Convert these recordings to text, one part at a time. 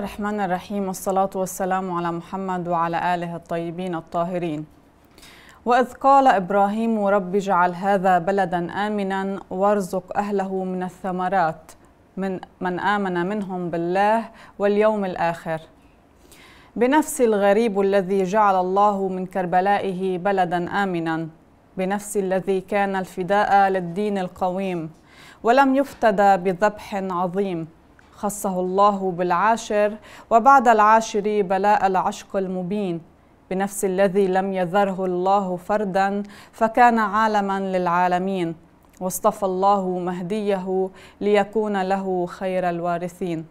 الله الرحمن الرحيم والصلاة والسلام على محمد وعلى آله الطيبين الطاهرين وإذ قال إبراهيم رب اجعل هذا بلدا آمنا وارزق أهله من الثمرات من, من آمن منهم بالله واليوم الآخر بنفس الغريب الذي جعل الله من كربلائه بلدا آمنا بنفس الذي كان الفداء للدين القويم ولم يفتدى بذبح عظيم خصه الله بالعاشر وبعد العاشر بلاء العشق المبين بنفس الذي لم يذره الله فردا فكان عالما للعالمين واصطفى الله مهديه ليكون له خير الوارثين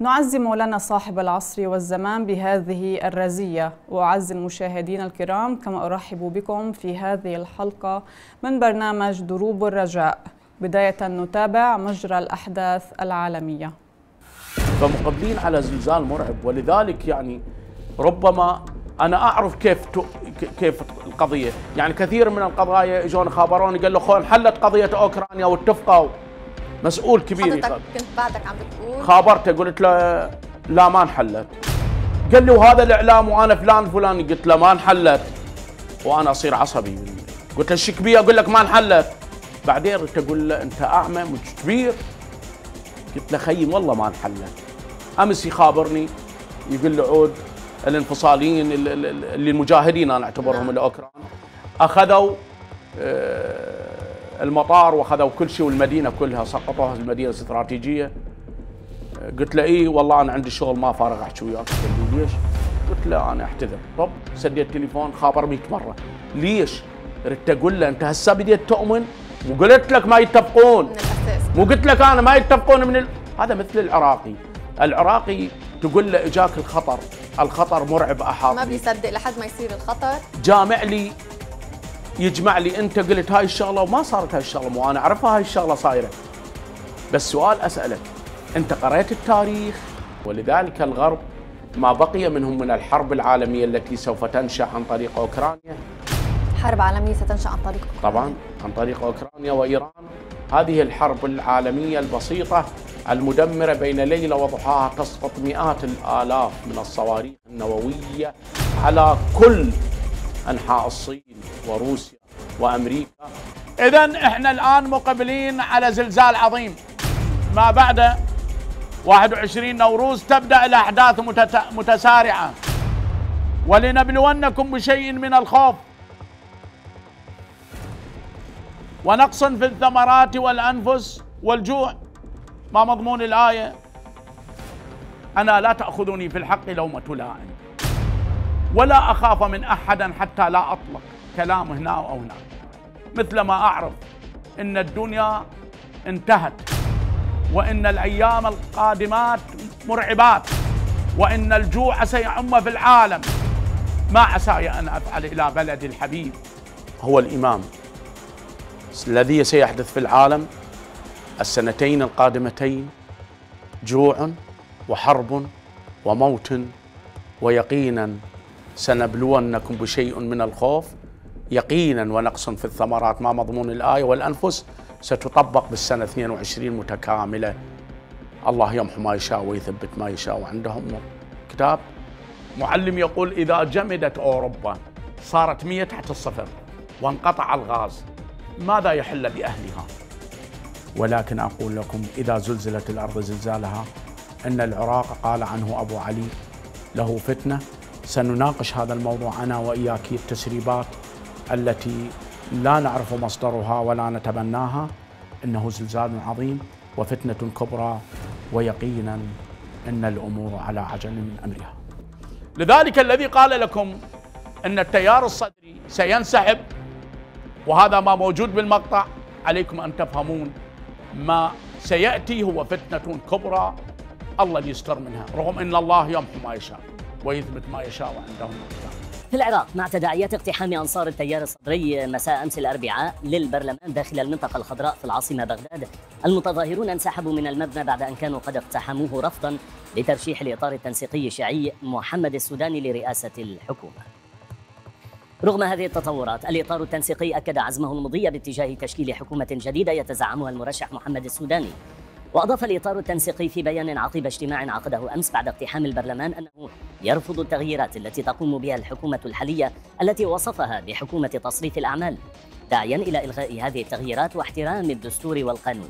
نعزم لنا صاحب العصر والزمان بهذه الرزية وأعز المشاهدين الكرام كما أرحب بكم في هذه الحلقة من برنامج دروب الرجاء بداية نتابع مجرى الأحداث العالمية فمقبلين على زلزال مرعب ولذلك يعني ربما انا اعرف كيف تو... كيف القضيه، يعني كثير من القضايا اجون خابروني قال له خون حلت قضيه اوكرانيا واتفقوا مسؤول كبير كنت بعدك عم بتقول خابرته قلت له لا ما انحلت قال لي وهذا الاعلام وانا فلان فلان قلت له ما انحلت وانا اصير عصبي قلت له الشكبيه اقول لك ما انحلت بعدين قلت اقول له انت اعمى كبير قلت له خيم والله ما انحلت امس يخابرني يقول له عود الانفصاليين اللي المجاهدين انا اعتبرهم نعم. الاوكران اخذوا آه، المطار واخذوا كل شيء والمدينه كلها سقطوها المدينه الاستراتيجيه قلت له اي والله انا عندي شغل ما فارغ احكي وياك ليش؟ قلت له انا اعتذر طب سديت التليفون خابر 100 مره ليش؟ ردت اقول له انت هسه بديت تؤمن وقلت لك ما يتفقون من الاساس مو قلت لك انا ما يتفقون من ال... هذا مثل العراقي العراقي تقول له اجاك الخطر الخطر مرعب احاط ما بيصدق لحد ما يصير الخطر جامع لي يجمع لي انت قلت هاي الشغله وما صارت هاي الشغله مو انا اعرفها هاي الشغله صايره بس سؤال اسالك انت قريت التاريخ ولذلك الغرب ما بقي منهم من الحرب العالميه التي سوف تنشا عن طريق اوكرانيا حرب عالمية ستنشأ عن طريق أوكرانيا. طبعا عن طريق أوكرانيا وإيران هذه الحرب العالمية البسيطة المدمرة بين ليلة وضحاها تسقط مئات الآلاف من الصواريخ النووية على كل أنحاء الصين وروسيا وأمريكا إذا إحنا الآن مقبلين على زلزال عظيم ما بعد 21 نوروز تبدأ الأحداث متسارعة ولنبلونكم بشيء من الخوف ونقص في الثمرات والأنفس والجوع ما مضمون الآية أنا لا تأخذني في الحق لومة لائم ولا أخاف من أحدا حتى لا أطلق كلام هنا أو هناك مثل ما أعرف إن الدنيا انتهت وإن الأيام القادمات مرعبات وإن الجوع سيعم في العالم ما عساي أن أفعل إلى بلدي الحبيب هو الإمام الذي سيحدث في العالم السنتين القادمتين جوع وحرب وموت ويقينا سنبلونكم بشيء من الخوف يقينا ونقص في الثمرات ما مضمون الآية والأنفس ستطبق بالسنة 22 متكاملة الله يمحو ما يشاء ويثبت ما يشاء وعندهم كتاب معلم يقول إذا جمدت أوروبا صارت 100 تحت الصفر وانقطع الغاز ماذا يحل بأهلها ولكن أقول لكم إذا زلزلت الأرض زلزالها أن العراق قال عنه أبو علي له فتنة سنناقش هذا الموضوع أنا وإياك التسريبات التي لا نعرف مصدرها ولا نتبناها إنه زلزال عظيم وفتنة كبرى ويقينا أن الأمور على عجل من أمرها لذلك الذي قال لكم أن التيار الصدري سينسحب وهذا ما موجود بالمقطع عليكم أن تفهمون ما سيأتي هو فتنة كبرى الله يستر منها رغم أن الله يمحو ما يشاء ويثبت ما يشاء وعندهم في العراق مع تداعيات اقتحام أنصار التيار الصدري مساء أمس الأربعاء للبرلمان داخل المنطقة الخضراء في العاصمة بغداد المتظاهرون انسحبوا من المبنى بعد أن كانوا قد اقتحموه رفضا لترشيح الإطار التنسيقي الشيعي محمد السوداني لرئاسة الحكومة رغم هذه التطورات الإطار التنسيقي أكد عزمه المضي باتجاه تشكيل حكومة جديدة يتزعمها المرشح محمد السوداني وأضاف الإطار التنسيقي في بيان عقب اجتماع عقده أمس بعد اقتحام البرلمان أنه يرفض التغييرات التي تقوم بها الحكومة الحالية التي وصفها بحكومة تصريف الأعمال داعيا إلى إلغاء هذه التغييرات واحترام الدستور والقانون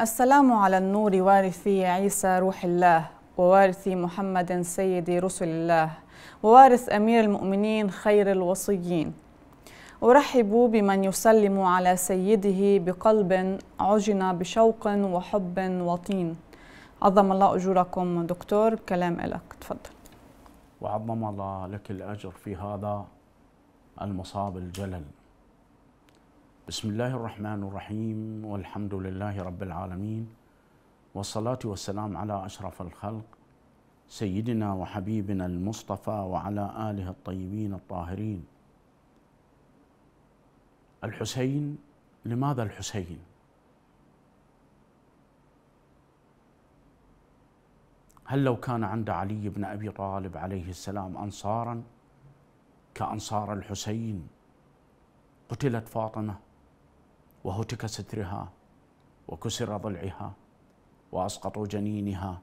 السلام على النور وارثي عيسى روح الله ووارثي محمد سيدي رسل الله ووارث أمير المؤمنين خير الوصيين أرحب بمن يسلم على سيده بقلب عجن بشوق وحب وطين عظم الله أجوركم دكتور كلام لك تفضل وعظم الله لك الأجر في هذا المصاب الجلل بسم الله الرحمن الرحيم والحمد لله رب العالمين والصلاة والسلام على أشرف الخلق سيدنا وحبيبنا المصطفى وعلى آله الطيبين الطاهرين الحسين لماذا الحسين هل لو كان عند علي بن أبي طالب عليه السلام أنصارا كأنصار الحسين قتلت فاطمه وهتك سترها وكسر ضلعها واسقطوا جنينها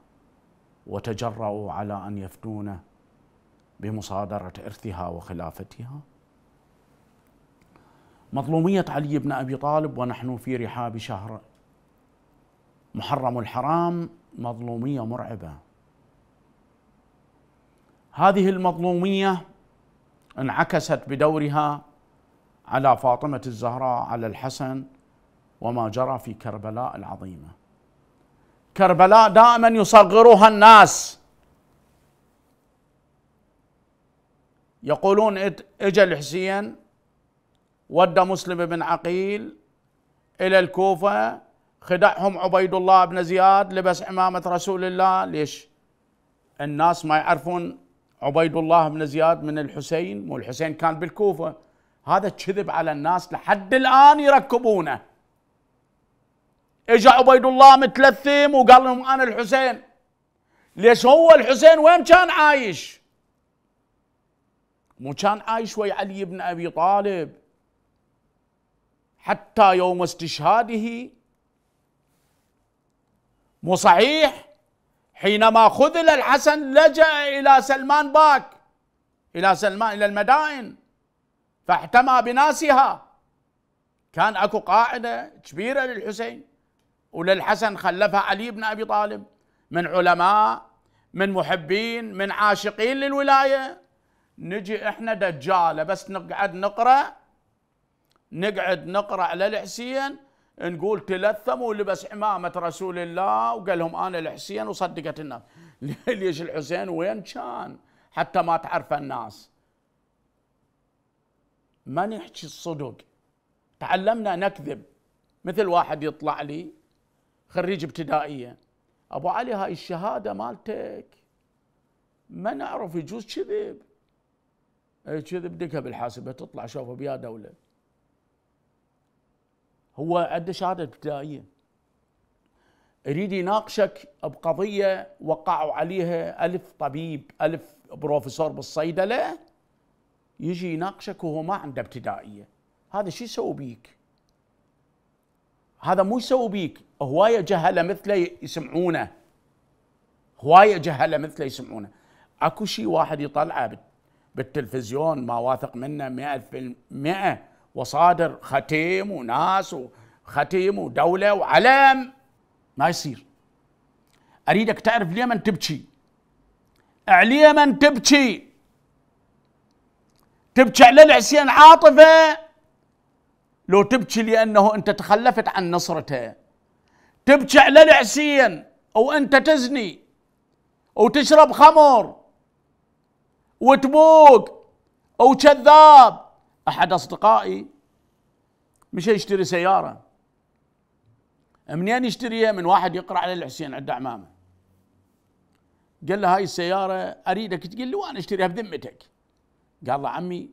وتجرأوا على ان يفنون بمصادره ارثها وخلافتها مظلوميه علي بن ابي طالب ونحن في رحاب شهر محرم الحرام مظلوميه مرعبه هذه المظلوميه انعكست بدورها على فاطمه الزهراء على الحسن وما جرى في كربلاء العظيمه كربلاء دائما يصغرها الناس يقولون اجى الحسين ودى مسلم بن عقيل الى الكوفه خدعهم عبيد الله بن زياد لبس عمامه رسول الله ليش؟ الناس ما يعرفون عبيد الله بن زياد من الحسين مو الحسين كان بالكوفه هذا كذب على الناس لحد الآن يركبونه اجى عبيد الله متلثم وقال لهم أنا الحسين ليش هو الحسين وين كان عايش مو كان عايش ويا علي بن أبي طالب حتى يوم استشهاده مو صحيح حينما خذل الحسن لجأ إلى سلمان باك إلى سلمان إلى المدائن فاحتمى بناسها كان اكو قاعده كبيره للحسين وللحسن خلفها علي بن ابي طالب من علماء من محبين من عاشقين للولايه نجي احنا دجاله بس نقعد نقرا نقعد نقرا على الحسين نقول تلثموا ولبس عمامه رسول الله وقال لهم انا الحسين وصدقت الناس ليش الحسين وين كان حتى ما تعرف الناس ما نحكي الصدق تعلمنا نكذب مثل واحد يطلع لي خريج ابتدائيه ابو علي هاي الشهاده مالتك ما نعرف يجوز كذب إيه، كذب دقها بالحاسبه تطلع شوفه بيا دوله هو عنده شهاده ابتدائيه يريد يناقشك بقضيه وقعوا عليها ألف طبيب ألف بروفيسور بالصيدله يجي يناقشك وهو ما عنده ابتدائيه هذا شو يسوي بيك؟ هذا مو يسوي بيك هوايه جهله مثله يسمعونه هوايه جهله مثله يسمعونه اكو شيء واحد يطلعه بالتلفزيون ما واثق منه 100 في 100 وصادر ختيم وناس وختيم ودوله وعلم ما يصير اريدك تعرف ليه من تبكي عليه من تبكي تبكي على الحسين عاطفه لو تبكي لانه انت تخلفت عن نصرته تبكي على الحسين او انت تزني وتشرب خمر وتبوق او كذاب احد اصدقائي مش يشتري سياره منين يشتريها من واحد يقرا على الحسين عند اعمامه قال له هاي السياره اريدك تقول لي وانا اشتريها بذمتك قال له عمي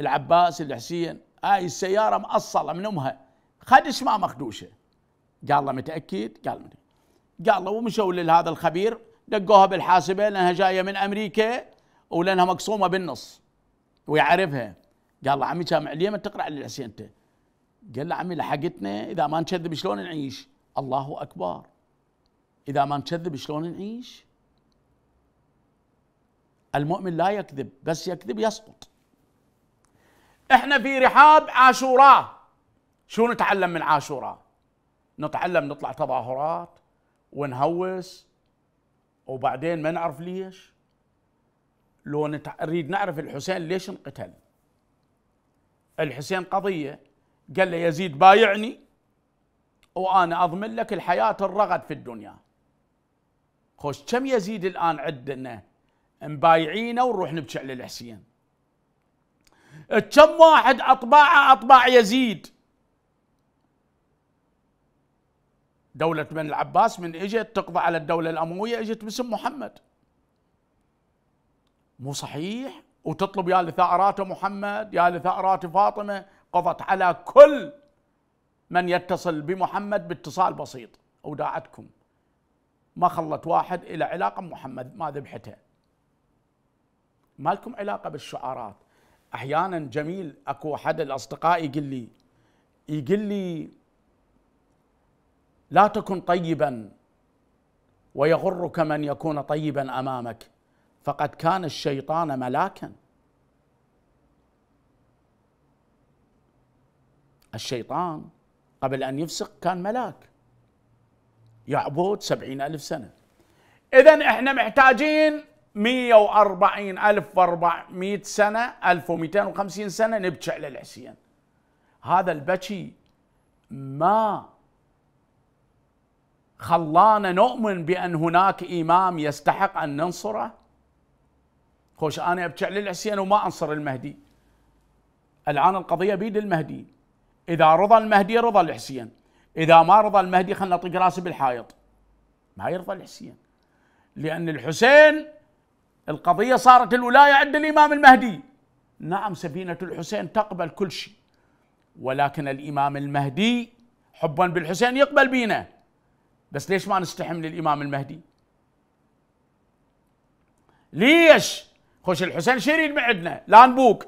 العباس الحسين هاي السياره مأصله من امها خدش ما مخدوشه قال له متاكد قال له قال له ومشوا لهذا الخبير دقوها بالحاسبه لانها جايه من امريكا ولانها مقسومه بالنص ويعرفها قال له عمي كان ليه ما تقرا للحسين انت قال له عمي لحقتنا اذا ما نكذب شلون نعيش الله اكبر اذا ما نكذب شلون نعيش المؤمن لا يكذب بس يكذب يسقط احنا في رحاب عاشوراء شو نتعلم من عاشوراء نتعلم نطلع تظاهرات ونهوس وبعدين ما نعرف ليش لو نريد نعرف الحسين ليش انقتل الحسين قضية قال له يزيد بايعني وأنا أضمن لك الحياة الرغد في الدنيا خوش كم يزيد الآن عندنا مبايعينه ونروح نبكي على الحسين كم واحد اطباعه اطباع يزيد دولة بن العباس من اجت تقضى على الدولة الاموية اجت باسم محمد مو صحيح وتطلب يا لثأرات محمد يا لثأرات فاطمة قضت على كل من يتصل بمحمد باتصال بسيط وداعتكم ما خلت واحد إلى علاقة محمد ما ذبحته ما لكم علاقه بالشعارات احيانا جميل اكو احد الاصدقاء يقول لي يقول لي لا تكن طيبا ويغرك من يكون طيبا امامك فقد كان الشيطان ملاكا الشيطان قبل أن يفسق كان ملاك يعبد سبعين ألف سنة إذا إحنا محتاجين 140 1400 سنه 1250 سنه نبكي على الحسين هذا البكي ما خلانا نؤمن بان هناك امام يستحق ان ننصره خوش انا ابكي على الحسين وما انصر المهدي الان القضيه بيد المهدي اذا رضى المهدي رضى الحسين اذا ما رضى المهدي خلنا نطق راسه بالحائط ما يرضى الحسين لان الحسين القضية صارت الولاية عند الإمام المهدي نعم سفينة الحسين تقبل كل شيء ولكن الإمام المهدي حبا بالحسين يقبل بينا بس ليش ما نستحم للإمام الإمام المهدي ليش خوش الحسين شو يريد معدنا لا نبوك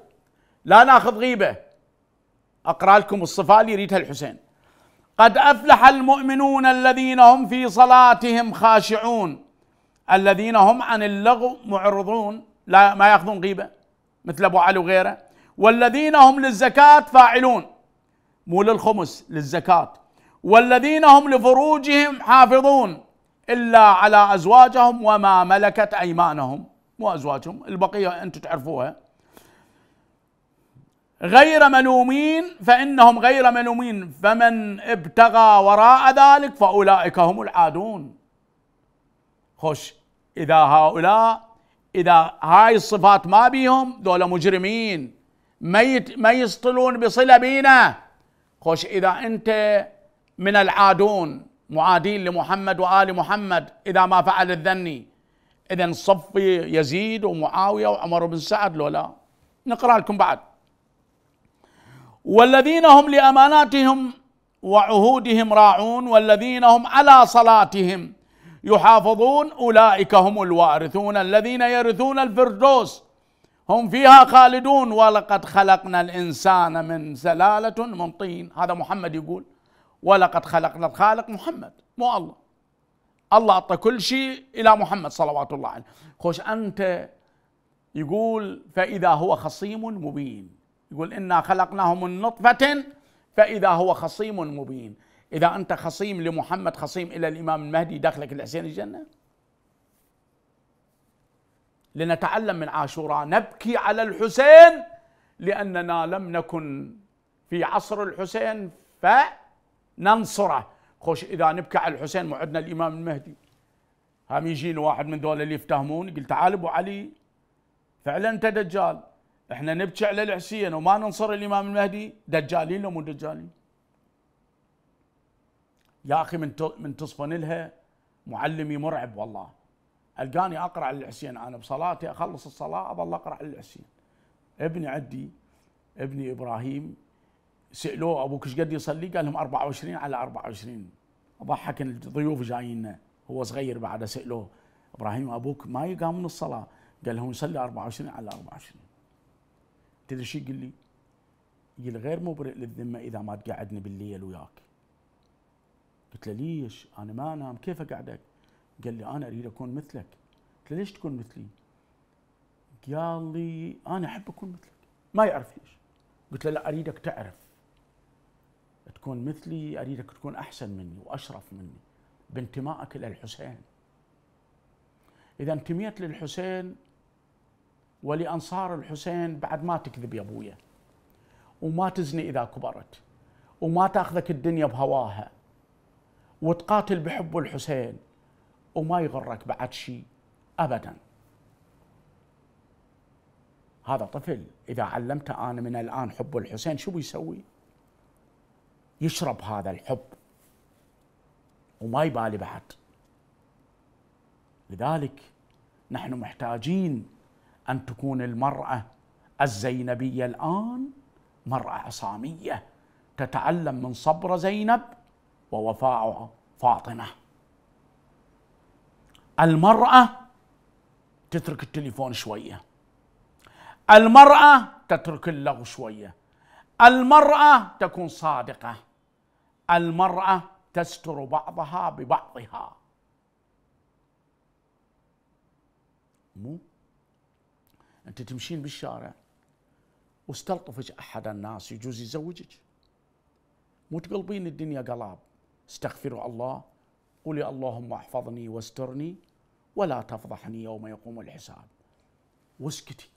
لا ناخذ غيبة أقرأ لكم الصفاء اللي يريدها الحسين قد أفلح المؤمنون الذين هم في صلاتهم خاشعون الذين هم عن اللغو معرضون لا ما ياخذون غيبه مثل ابو علي وغيره والذين هم للزكاه فاعلون مو للخمس للزكاه والذين هم لفروجهم حافظون الا على ازواجهم وما ملكت ايمانهم مو ازواجهم البقيه انتم تعرفوها غير ملومين فانهم غير ملومين فمن ابتغى وراء ذلك فاولئك هم العادون خوش إذا هؤلاء إذا هاي الصفات ما بيهم دول مجرمين ما ما يصطلون بصلة بينا خوش إذا أنت من العادون معادين لمحمد وآل محمد إذا ما فعل الذني إذا صفي يزيد ومعاوية وعمر بن سعد لولا نقرأ لكم بعد والذين هم لأماناتهم وعهودهم راعون والذين هم على صلاتهم يحافظون أولئك هم الوارثون الذين يرثون الفردوس هم فيها خالدون ولقد خلقنا الإنسان من سلالة من طين هذا محمد يقول ولقد خلقنا الخالق محمد مو الله الله أعطى كل شيء إلى محمد صلوات الله عليه خوش أنت يقول فإذا هو خصيم مبين يقول إنا خلقناه من نطفة فإذا هو خصيم مبين إذا أنت خصيم لمحمد خصيم إلى الإمام المهدي داخلك الحسين الجنة لنتعلم من عاشوراء نبكي على الحسين لأننا لم نكن في عصر الحسين فننصره خوش إذا نبكي على الحسين معدنا الإمام المهدي هم يجينا واحد من دول اللي يفتهمون يقول تعال أبو علي فعلا أنت دجال احنا نبكي على الحسين وما ننصر الإمام المهدي دجالين ولا مو دجالين يا اخي من من تصفن لها معلمي مرعب والله القاني اقرا على الحسين انا بصلاتي اخلص الصلاه اظل اقرا على الحسين ابني عندي ابني ابراهيم سالوه ابوك ايش قد يصلي؟ قال لهم 24 على 24 ضحك الضيوف جايين هو صغير بعد سالوه ابراهيم ابوك ما يقام من الصلاه قال لهم يصلي 24 على 24 تدري شو يقول لي؟ يقول غير مبرئ للذمه اذا ما تقعدني بالليل وياك قلت له ليش انا ما انام كيف اقعدك قال لي انا اريد اكون مثلك قلت له ليش تكون مثلي قال لي انا احب اكون مثلك ما يعرف ليش قلت له لا اريدك تعرف تكون مثلي اريدك تكون احسن مني واشرف مني بانتمائك الى الحسين اذا انتميت للحسين ولانصار الحسين بعد ما تكذب يا ابويا وما تزني اذا كبرت وما تاخذك الدنيا بهواها وتقاتل بحب الحسين وما يغرك بعد شيء ابدا هذا طفل اذا علمته انا من الان حب الحسين شو بيسوي يشرب هذا الحب وما يبالي بعد لذلك نحن محتاجين ان تكون المراه الزينبيه الان مراه عصاميه تتعلم من صبر زينب ووفاء فاطمة المرأة تترك التليفون شوية المرأة تترك اللغو شوية المرأة تكون صادقة المرأة تستر بعضها ببعضها مو انت تمشين بالشارع واستلطفك احد الناس يجوز يزوجك مو تقلبين الدنيا قلاب استغفر الله قل اللهم احفظني واسترني ولا تفضحني يوم يقوم الحساب واسكتي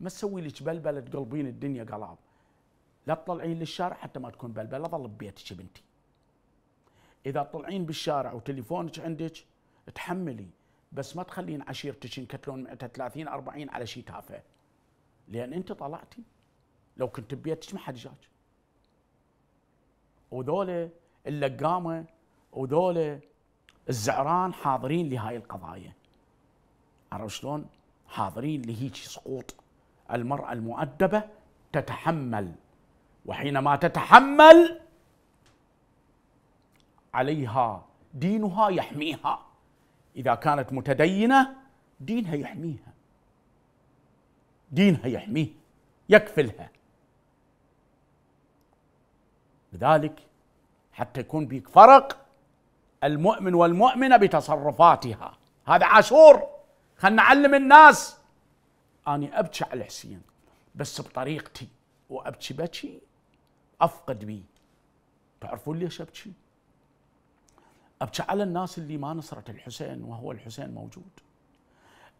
ما تسوي لك بلبله تقلبين الدنيا قلاب لا تطلعين للشارع حتى ما تكون بلبله ظل ببيتك يا بنتي اذا تطلعين بالشارع وتليفونك عندك تحملي بس ما تخلين عشيرتك ينكتلون 30 40 على شيء تافه لان انت طلعتي لو كنت ببيتك ما حد جاك وذولا اللقامه ودوله الزعران حاضرين لهاي القضايا عرفت شلون؟ حاضرين لهيج سقوط المرأة المؤدبة تتحمل وحينما تتحمل عليها دينها يحميها إذا كانت متدينة دينها يحميها دينها يحميه يكفلها لذلك حتى يكون بيك فرق المؤمن والمؤمنة بتصرفاتها هذا عاشور خلنا نعلم الناس أنا أبكي على حسين بس بطريقتي وأبكي بكي أفقد بي تعرفون ليش أبكي أبكي على الناس اللي ما نصرت الحسين وهو الحسين موجود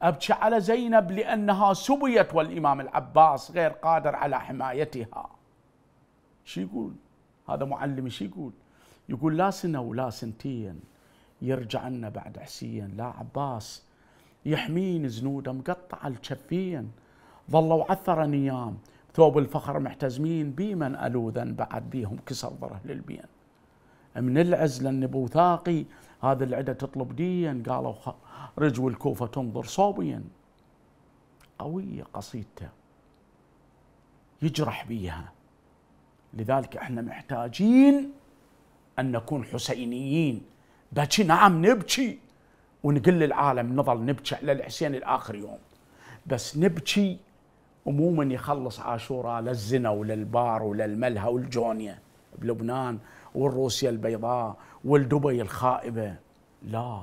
أبكي على زينب لأنها سبيت والإمام العباس غير قادر على حمايتها شو يقول هذا معلمي شو يقول يقول لا سنة ولا سنتين يرجع لنا بعد حسين لا عباس يحمين زنوده مقطع الكفين ظلوا عثر نيام ثوب الفخر محتزمين بيمن من ألوذا بعد بيهم كسر ظره للبين من العز النبوثاقي هذا العدة تطلب ديا قالوا رجو الكوفة تنظر صوبيا قوية قصيدته يجرح بيها لذلك احنا محتاجين أن نكون حسينيين بكي نعم نبكي ونقل للعالم نظل نبكي على الحسين الآخر يوم بس نبكي ومو من يخلص عاشوراء للزنا وللبار وللملهى والجونية بلبنان والروسيا البيضاء والدبي الخائبة لا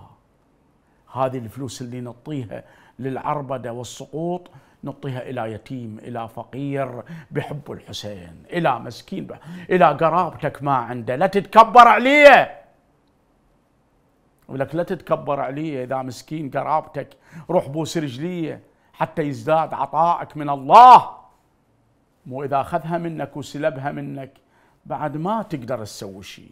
هذه الفلوس اللي نطيها للعربدة والسقوط نعطيها إلى يتيم إلى فقير بحب الحسين إلى مسكين إلى قرابتك ما عنده لا تتكبر عليه يقول لك لا تتكبر علي اذا مسكين قرابتك روح بوس رجليه حتى يزداد عطائك من الله مو اذا اخذها منك وسلبها منك بعد ما تقدر تسوي شيء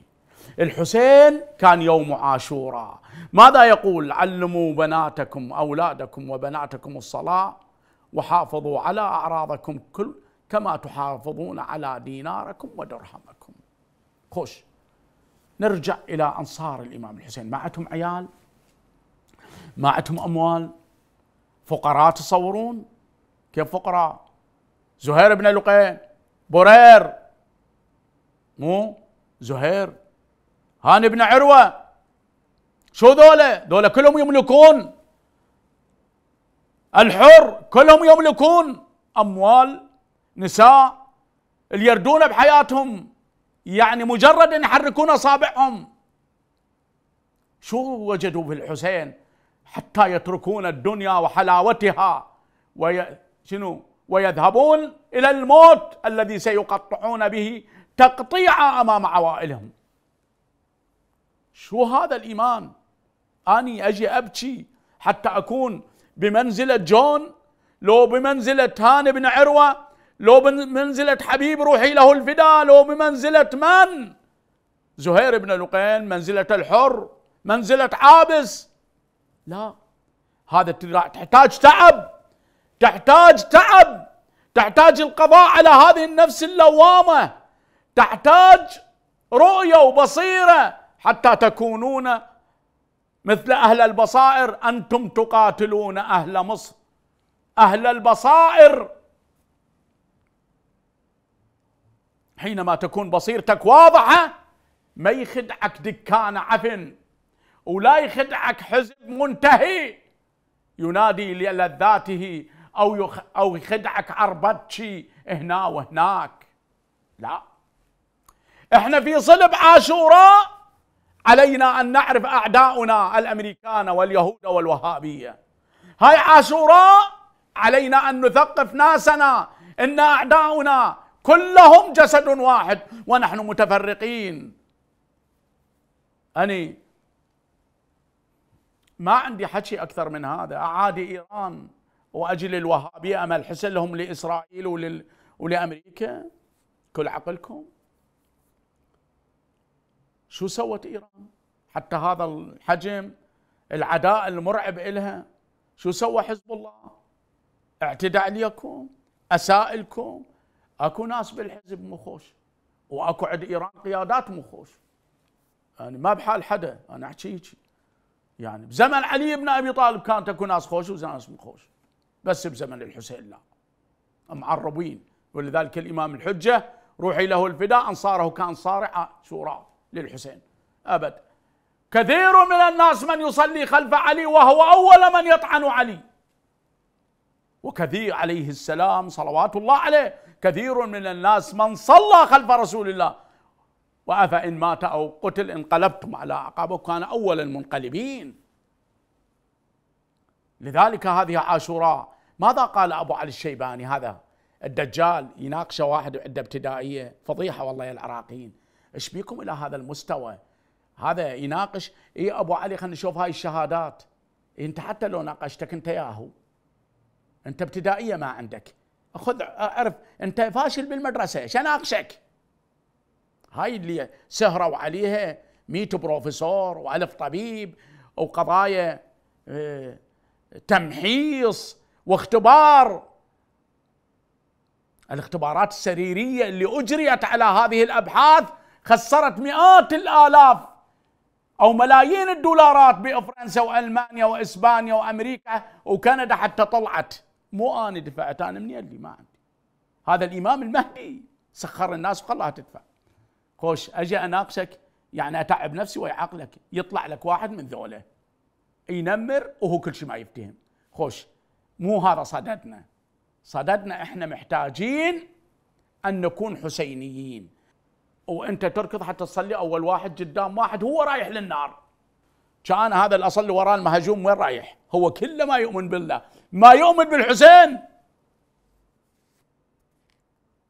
الحسين كان يوم عاشوراء ماذا يقول علموا بناتكم اولادكم وبناتكم الصلاه وحافظوا على أعراضكم كل كما تحافظون على ديناركم ودرهمكم خوش نرجع إلى أنصار الإمام الحسين ما عندهم عيال ما عندهم أموال فقراء تصورون كيف فقراء زهير بن لقين برير مو زهير هاني بن عروة شو دولة دولة كلهم يملكون الحر كلهم يملكون أموال نساء اللي يردون بحياتهم يعني مجرد أن يحركون أصابعهم شو وجدوا في الحسين حتى يتركون الدنيا وحلاوتها وي... شنو ويذهبون إلى الموت الذي سيقطعون به تقطيع أمام عوائلهم شو هذا الإيمان أني أجي أبكي حتى أكون بمنزلة جون لو بمنزلة هان بن عروة لو بمنزلة حبيب روحي له الفداء لو بمنزلة من زهير بن لقين منزلة الحر منزلة عابس لا هذا تحتاج تعب تحتاج تعب تحتاج القضاء على هذه النفس اللوامة تحتاج رؤية وبصيرة حتى تكونون مثل أهل البصائر أنتم تقاتلون أهل مصر أهل البصائر حينما تكون بصيرتك واضحة ما يخدعك دكان عفن ولا يخدعك حزب منتهي ينادي لذاته أو يخ أو يخدعك عربتشي هنا وهناك لا احنا في صلب عاشوراء علينا أن نعرف أعداؤنا الأمريكان واليهود والوهابية هاي عاشوراء علينا أن نثقف ناسنا إن أعداؤنا كلهم جسد واحد ونحن متفرقين أني ما عندي حكي أكثر من هذا أعادي إيران وأجل الوهابية أمل حسن لهم لإسرائيل ولل... ولأمريكا كل عقلكم شو سوت إيران حتى هذا الحجم العداء المرعب إلها شو سوى حزب الله اعتدى عليكم أسائلكم أكو ناس بالحزب مخوش وأكو عند إيران قيادات مخوش يعني ما بحال حدا أنا أحكي هيك يعني بزمن علي بن أبي طالب كانت أكو ناس خوش وناس مخوش بس بزمن الحسين لا معربين ولذلك الإمام الحجة روحي له الفداء أنصاره شو شورى للحسين أبدا كثير من الناس من يصلي خلف علي وهو أول من يطعن علي وكثير عليه السلام صلوات الله عليه كثير من الناس من صلى خلف رسول الله وأفإن مات أو قتل انقلبتم على اعقابه كان أول المنقلبين لذلك هذه عاشوراء ماذا قال أبو علي الشيباني هذا الدجال يناقشه واحد عند ابتدائية فضيحة والله يا العراقيين ايش بيكم الى هذا المستوى هذا يناقش اي ابو علي خلينا نشوف هاي الشهادات إيه انت حتى لو ناقشتك انت ياهو انت ابتدائيه ما عندك خذ اعرف انت فاشل بالمدرسه ايش اناقشك هاي اللي سهروا عليها 100 بروفيسور و1000 طبيب وقضايا آه، تمحيص واختبار الاختبارات السريريه اللي اجريت على هذه الابحاث خسرت مئات الآلاف أو ملايين الدولارات بفرنسا وألمانيا وإسبانيا وأمريكا وكندا حتى طلعت مو أنا دفعت أنا من يدي ما عندي هذا الإمام المهدي سخر الناس وخلاها تدفع خوش أجي أناقشك يعني أتعب نفسي ويعقلك يطلع لك واحد من ذوله ينمر وهو كل شيء ما يفتهم خوش مو هذا صددنا صددنا احنا محتاجين ان نكون حسينيين وانت تركض حتى تصلي اول واحد قدام واحد هو رايح للنار كان هذا الاصل وراه المهجوم وين رايح هو كله ما يؤمن بالله ما يؤمن بالحسين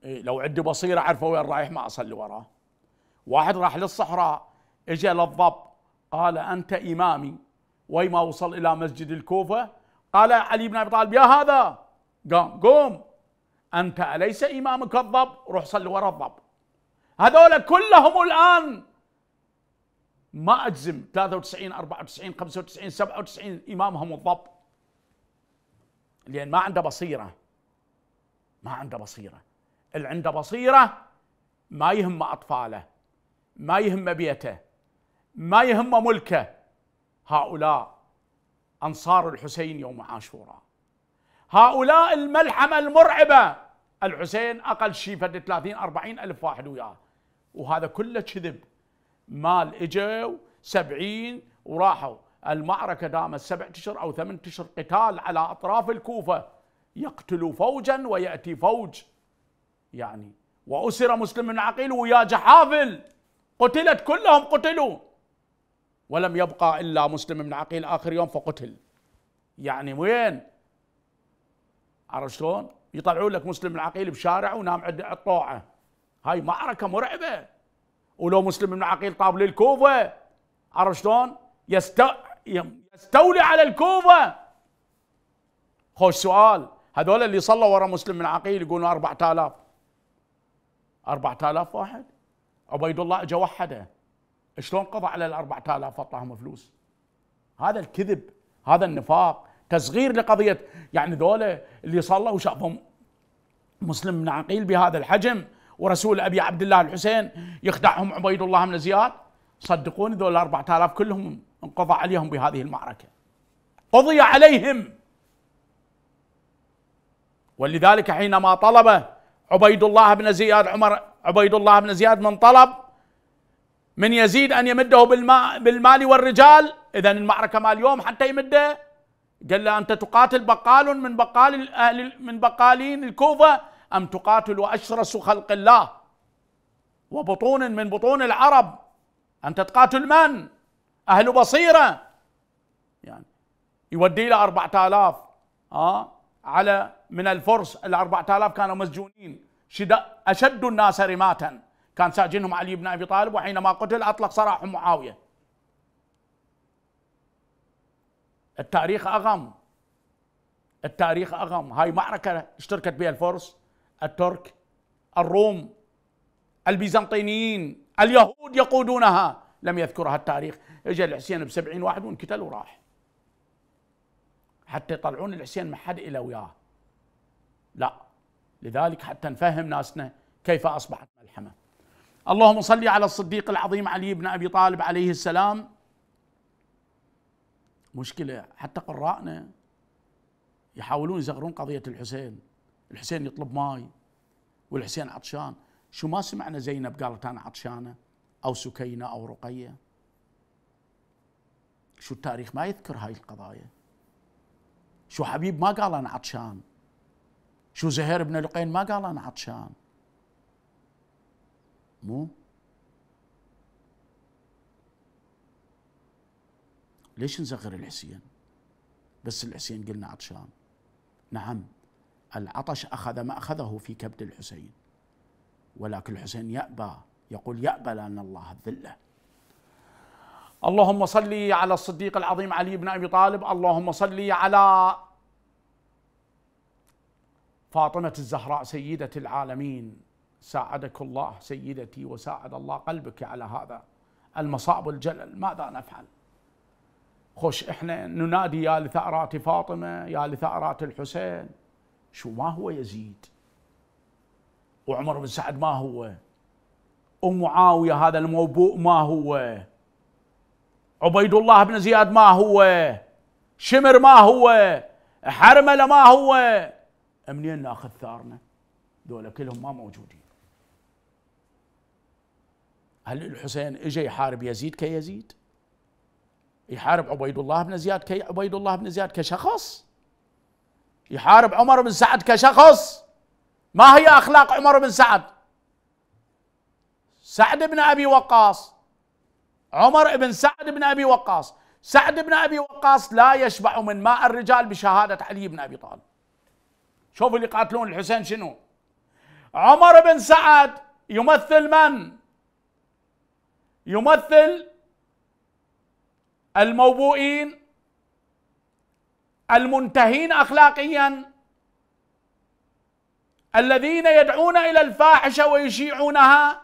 إيه لو عندي بصيره اعرفه وين رايح ما اصلي وراه واحد راح للصحراء اجى للضب قال انت امامي وي ما وصل الى مسجد الكوفه قال علي بن ابي طالب يا هذا قام قوم انت اليس امامك الضب روح صلي وراء الضب هذول كلهم الآن ما أجزم 93 94 95 97 إمامهم الضب لأن ما عنده بصيرة ما عنده بصيرة اللي عنده بصيرة ما يهم أطفاله ما يهم بيته ما يهم ملكه هؤلاء أنصار الحسين يوم عاشوراء هؤلاء الملحمة المرعبة الحسين أقل شيء فد 30 40 ألف واحد وياه وهذا كله كذب مال اجوا سبعين وراحوا المعركة دامت سبع اشهر أو ثمان اشهر قتال على أطراف الكوفة يقتل فوجا ويأتي فوج يعني وأسر مسلم بن عقيل ويا جحافل قتلت كلهم قتلوا ولم يبقى إلا مسلم بن عقيل آخر يوم فقتل يعني وين عرفت شلون يطلعون لك مسلم بن عقيل بشارع ونام عند الطوعة هاي معركه مرعبه ولو مسلم بن عقيل طاب للكوفه عرف شلون؟ يست... يستولي على الكوفه خوش سؤال هذول اللي صلوا ورا مسلم بن عقيل يقولون 4000 4000 واحد عبيد الله اجى وحده شلون قضى على ال 4000 اعطاهم فلوس هذا الكذب هذا النفاق تصغير لقضيه يعني ذولا اللي صلوا وشافهم مسلم بن عقيل بهذا الحجم ورسول ابي عبد الله الحسين يخدعهم عبيد الله بن زياد صدقوني ذول 4000 كلهم انقضى عليهم بهذه المعركه قضي عليهم ولذلك حينما طلب عبيد الله بن زياد عمر عبيد الله بن زياد من طلب من يزيد ان يمده بالماء بالمال والرجال اذا المعركه مال اليوم حتى يمده قال له انت تقاتل بقال من بقال من بقالين الكوفه أم تقاتل أشرس خلق الله وبطون من بطون العرب أنت تقاتل من أهل بصيرة يعني يودي إلى أربعة آلاف آه على من الفرس الأربعة آلاف كانوا مسجونين شد أشد الناس رماتا كان ساجنهم علي بن أبي طالب وحينما قتل أطلق سراح معاوية التاريخ أغم التاريخ أغم هاي معركة اشتركت بها الفرس الترك الروم البيزنطيين اليهود يقودونها لم يذكرها التاريخ اجى الحسين بسبعين واحد وانقتل وراح حتى يطلعون الحسين ما حد إلى وياه لا لذلك حتى نفهم ناسنا كيف أصبحت ملحمة اللهم صل على الصديق العظيم علي بن أبي طالب عليه السلام مشكلة حتى قراءنا يحاولون يزغرون قضية الحسين الحسين يطلب ماي والحسين عطشان شو ما سمعنا زينب قالت انا عطشانه او سكينه او رقيه شو التاريخ ما يذكر هاي القضايا شو حبيب ما قال انا عطشان شو زهير بن لقين ما قال انا عطشان مو ليش نزغر الحسين بس الحسين قلنا عطشان نعم العطش أخذ ما أخذه في كبد الحسين ولكن الحسين يأبى يقول يأبى لأن الله الذلة اللهم صل على الصديق العظيم علي بن أبي طالب اللهم صل على فاطمة الزهراء سيدة العالمين ساعدك الله سيدتي وساعد الله قلبك على هذا المصاب الجلل ماذا نفعل خش احنا ننادي يا لثأرات فاطمة يا لثأرات الحسين شو ما هو يزيد وعمر بن سعد ما هو ومعاوية هذا الموبوء ما هو عبيد الله بن زياد ما هو شمر ما هو حرملة ما هو منين ناخذ ثارنا دول كلهم ما موجودين هل الحسين اجى يحارب يزيد كيزيد يحارب عبيد الله بن زياد كعبيد الله بن زياد كشخص يحارب عمر بن سعد كشخص ما هي اخلاق عمر بن سعد سعد بن ابي وقاص عمر بن سعد بن ابي وقاص سعد بن ابي وقاص لا يشبع من ماء الرجال بشهاده علي بن ابي طالب شوفوا اللي يقاتلون الحسين شنو عمر بن سعد يمثل من يمثل الموبوئين المنتهين اخلاقيا الذين يدعون الى الفاحشه ويشيعونها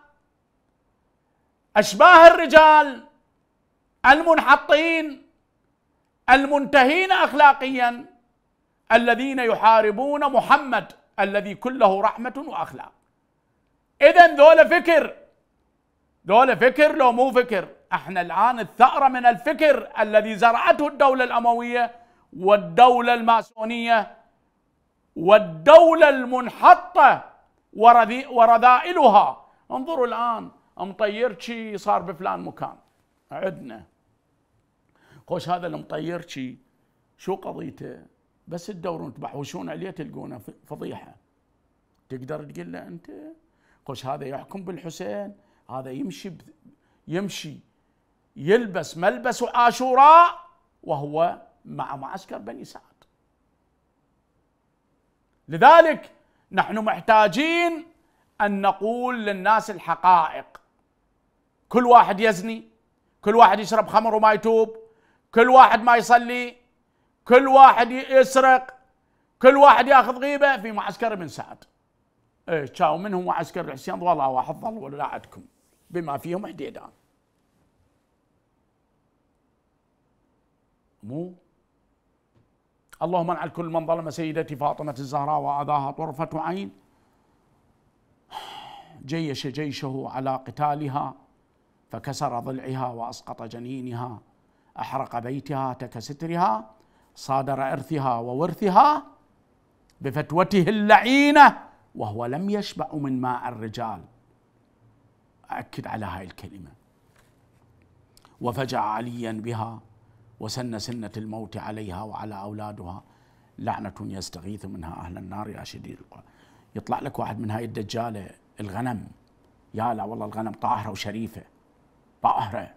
اشباه الرجال المنحطين المنتهين اخلاقيا الذين يحاربون محمد الذي كله رحمه واخلاق اذا ذول فكر ذول فكر لو مو فكر احنا الان الثأرة من الفكر الذي زرعته الدولة الأموية والدولة الماسونية والدولة المنحطة ورذائلها انظروا الآن مطيرشي صار بفلان مكان عدنا خوش هذا المطيرشي شو قضيته بس تدورون تبحوشون عليه تلقونه فضيحة تقدر تقول له أنت خوش هذا يحكم بالحسين هذا يمشي يمشي يلبس ملبس عاشوراء وهو مع معسكر بني سعد لذلك نحن محتاجين أن نقول للناس الحقائق كل واحد يزني كل واحد يشرب خمر وما يتوب كل واحد ما يصلي كل واحد يسرق كل واحد ياخذ غيبه في معسكر بن سعد ايه تشاو منهم معسكر الحسين والله واحد ظل ولا عندكم بما فيهم حديدان مو اللهم على كل من ظلم سيدتي فاطمة الزهراء وأذاها طرفة عين جيش جيشه على قتالها فكسر ضلعها وأسقط جنينها أحرق بيتها تكسترها صادر إرثها وورثها بفتوته اللعينة وهو لم يشبع من ماء الرجال أكد على هاي الكلمة وفجع عليا بها وسن سنة الموت عليها وعلى أولادها لعنة يستغيث منها أهل النار يا شديد القوى يطلع لك واحد من هاي الدجالة الغنم يا لا والله الغنم طاهرة وشريفة طاهرة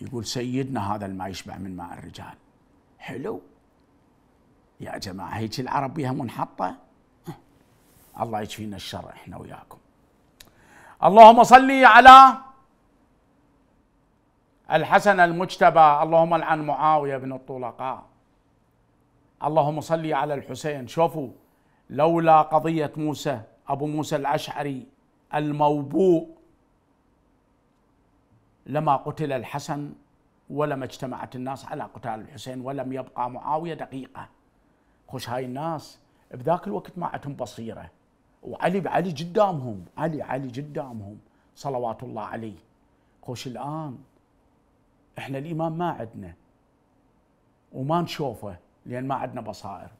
يقول سيدنا هذا الماء يشبع من ماء الرجال حلو يا جماعة هيك العرب بيها منحطة الله يشفينا الشر احنا وياكم اللهم صلي على الحسن المجتبى اللهم لعن معاوية بن الطلقاء اللهم صلي على الحسين شوفوا لولا قضية موسى أبو موسى الأشعري الموبوء لما قتل الحسن ولما اجتمعت الناس على قتال الحسين ولم يبقى معاوية دقيقة خش هاي الناس بذاك الوقت ما عندهم بصيرة وعلي بعلي جدامهم علي علي جدامهم صلوات الله عليه خش الآن احنا الايمان ما عندنا وما نشوفه لان ما عندنا بصائر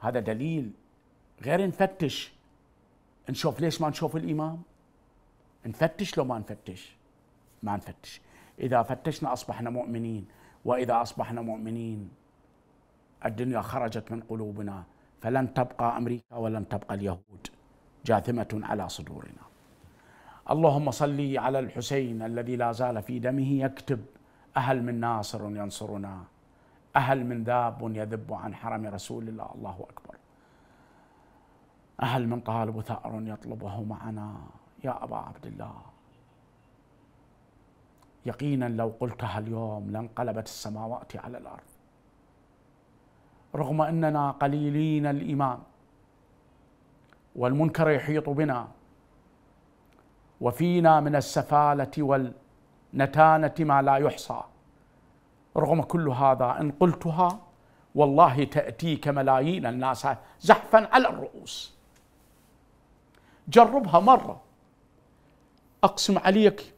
هذا دليل غير نفتش نشوف ليش ما نشوف الامام نفتش لو ما نفتش ما نفتش اذا فتشنا اصبحنا مؤمنين واذا اصبحنا مؤمنين الدنيا خرجت من قلوبنا فلن تبقى امريكا ولن تبقى اليهود جاثمه على صدورنا اللهم صل على الحسين الذي لا زال في دمه يكتب أهل من ناصر ينصرنا أهل من ذاب يذب عن حرم رسول الله الله أكبر أهل من طالب ثأر يطلبه معنا يا أبا عبد الله يقينا لو قلتها اليوم لانقلبت السماوات على الأرض رغم أننا قليلين الإيمان والمنكر يحيط بنا وفينا من السفالة والنتانة ما لا يحصى رغم كل هذا إن قلتها والله تأتيك ملايين الناس زحفا على الرؤوس جربها مرة أقسم عليك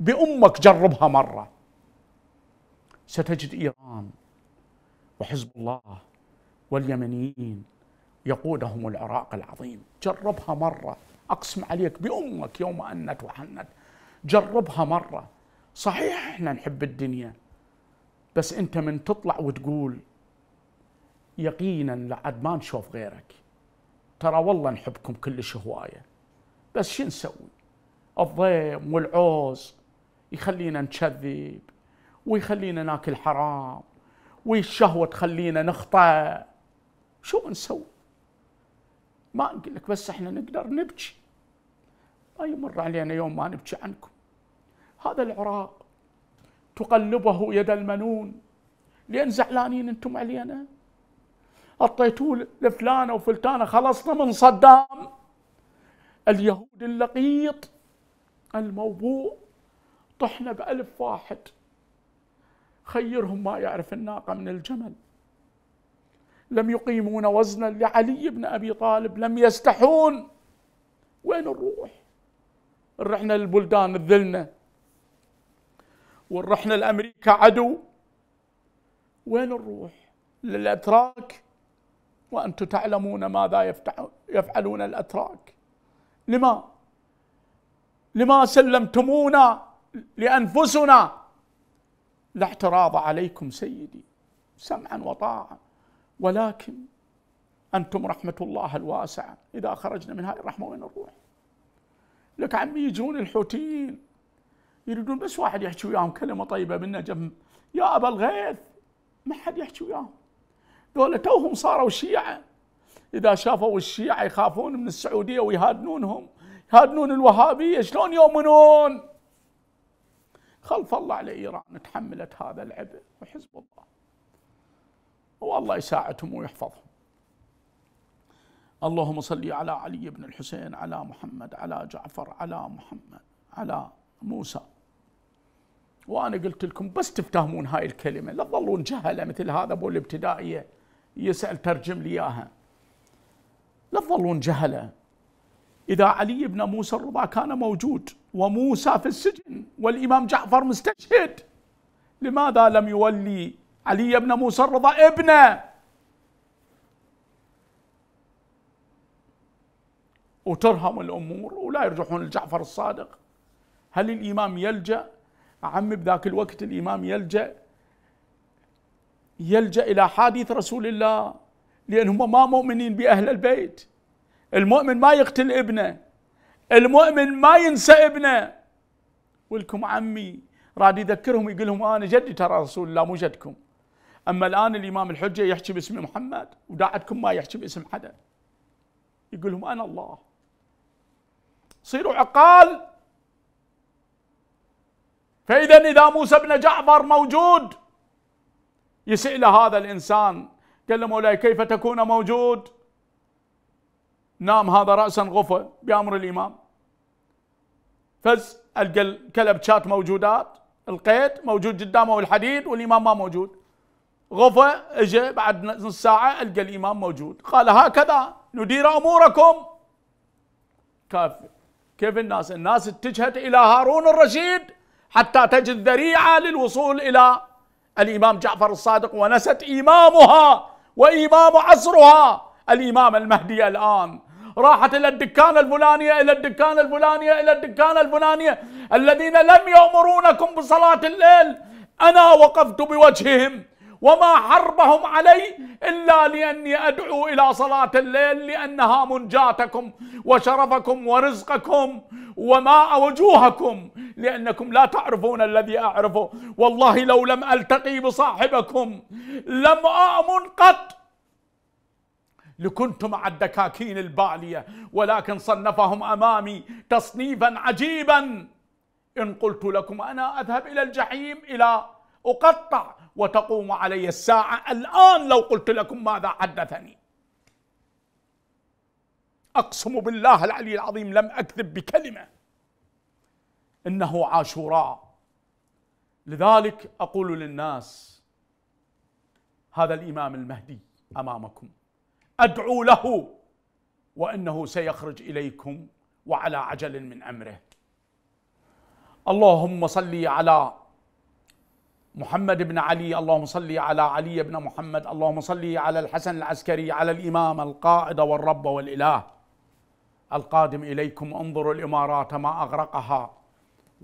بأمك جربها مرة ستجد إيران وحزب الله واليمنيين يقودهم العراق العظيم جربها مره أقسم عليك بأمك يوم أنت وحنت جربها مرة صحيح احنا نحب الدنيا بس انت من تطلع وتقول يقينا لعد ما نشوف غيرك ترى والله نحبكم كلش هواية بس شو نسوي الضيم والعوز يخلينا نكذب ويخلينا ناكل حرام والشهوة تخلينا نخطأ شو نسوي ما اقول لك بس احنا نقدر نبكي ما يمر علينا يوم ما نبكي عنكم هذا العراق تقلبه يد المنون لان زعلانين انتم علينا اعطيتوه لفلانه وفلتانه خلصنا من صدام اليهود اللقيط الموبوء طحنا بألف واحد خيرهم ما يعرف الناقة من الجمل لم يقيمون وزنا لعلي بن أبي طالب لم يستحون وين الروح رحنا للبلدان الذلنا والرحنا لأمريكا عدو وين الروح للأتراك وأنتم تعلمون ماذا يفعلون الأتراك لما لما سلمتمونا لأنفسنا لا اعتراض عليكم سيدي سمعا وطاعة ولكن أنتم رحمة الله الواسعة إذا خرجنا من هاي الرحمة وين نروح لك عمي يجون الحوتيين يريدون بس واحد يحكي وياهم كلمة طيبة من نجم يا أبا الغيث ما حد يحكي وياهم ذولا توهم صاروا شيعة إذا شافوا الشيعة يخافون من السعودية ويهادنونهم يهادنون الوهابية شلون يؤمنون خلف الله على إيران تحملت هذا العبء وحزب الله الله يساعدهم ويحفظهم اللهم صل على علي بن الحسين على محمد على جعفر على محمد على موسى وانا قلت لكم بس تفتهمون هاي الكلمه لا تظلون جهله مثل هذا ابو الابتدائيه يسال ترجم لي اياها لا تظلون جهله اذا علي بن موسى الرضا كان موجود وموسى في السجن والامام جعفر مستشهد لماذا لم يولي علي بن موسى الرضا ابنه وترهم الامور ولا يرجحون لجعفر الصادق هل الامام يلجا عمي بذاك الوقت الامام يلجا يلجا الى حديث رسول الله لانهم ما مؤمنين باهل البيت المؤمن ما يقتل ابنه المؤمن ما ينسى ابنه ولكم عمي راد يذكرهم يقول لهم انا جدي ترى رسول الله مو جدكم أما الآن الإمام الحجة يحكي باسم محمد وداعتكم ما يحكي باسم حدا يقول لهم أنا الله صيروا عقال فإذا إذا موسى بن جعفر موجود يسأل هذا الإنسان قال له مولاي كيف تكون موجود نام هذا رأسا غفى بأمر الإمام فز الكلبشات موجودات القيد موجود قدامه والحديد والإمام ما موجود غفى اجى بعد نص ساعة القى الإمام موجود قال هكذا ندير أموركم كيف كيف الناس الناس اتجهت إلى هارون الرشيد حتى تجد ذريعة للوصول إلى الإمام جعفر الصادق ونست إمامها وإمام عصرها الإمام المهدي الآن راحت إلى الدكان الفلانية إلى الدكان الفلانية إلى الدكان الفلانية الذين لم يأمرونكم بصلاة الليل أنا وقفت بوجههم وما حربهم علي إلا لأني أدعو إلى صلاة الليل لأنها منجاتكم وشرفكم ورزقكم وماء وجوهكم لأنكم لا تعرفون الذي أعرفه والله لو لم ألتقي بصاحبكم لم أؤمن قط لكنت مع الدكاكين البالية ولكن صنفهم أمامي تصنيفا عجيبا إن قلت لكم أنا أذهب إلى الجحيم إلى أقطع وتقوم علي الساعة الآن لو قلت لكم ماذا حدثني أقسم بالله العلي العظيم لم أكذب بكلمة إنه عاشوراء لذلك أقول للناس هذا الإمام المهدي أمامكم أدعو له وإنه سيخرج إليكم وعلى عجل من أمره اللهم صلي على محمد بن علي اللهم صل على علي بن محمد اللهم صل على الحسن العسكري على الإمام القائد والرب والإله القادم إليكم انظروا الإمارات ما أغرقها